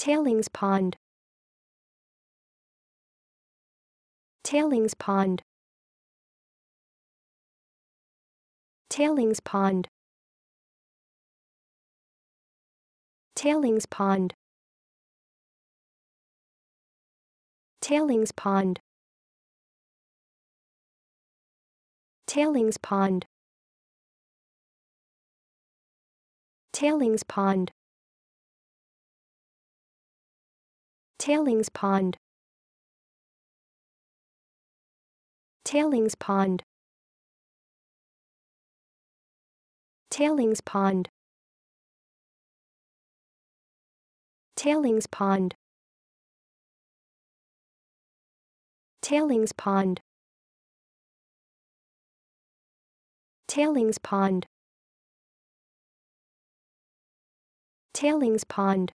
Tailings pond. Tailings pond. Tailings pond. Tailings pond. Tailings pond. Tailings pond. Tailings pond. Tailings pond. Tailings pond. Tailings pond. Tailings pond. Tailings pond. Tailings pond. Tailings pond.